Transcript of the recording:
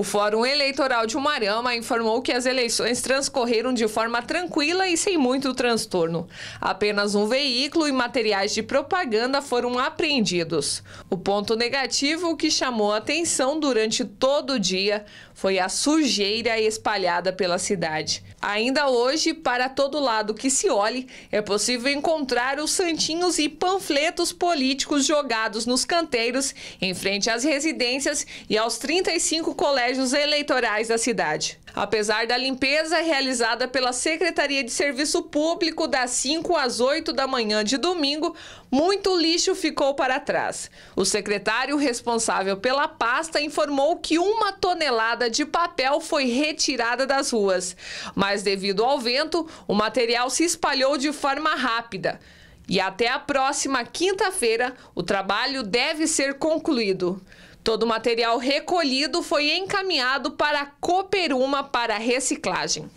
O Fórum Eleitoral de Umarama informou que as eleições transcorreram de forma tranquila e sem muito transtorno. Apenas um veículo e materiais de propaganda foram apreendidos. O ponto negativo que chamou atenção durante todo o dia foi a sujeira espalhada pela cidade. Ainda hoje, para todo lado que se olhe, é possível encontrar os santinhos e panfletos políticos jogados nos canteiros, em frente às residências e aos 35 colégios colégios eleitorais da cidade. Apesar da limpeza realizada pela Secretaria de Serviço Público das 5 às 8 da manhã de domingo, muito lixo ficou para trás. O secretário responsável pela pasta informou que uma tonelada de papel foi retirada das ruas, mas devido ao vento, o material se espalhou de forma rápida. E até a próxima quinta-feira, o trabalho deve ser concluído. Todo o material recolhido foi encaminhado para a Cooperuma para reciclagem.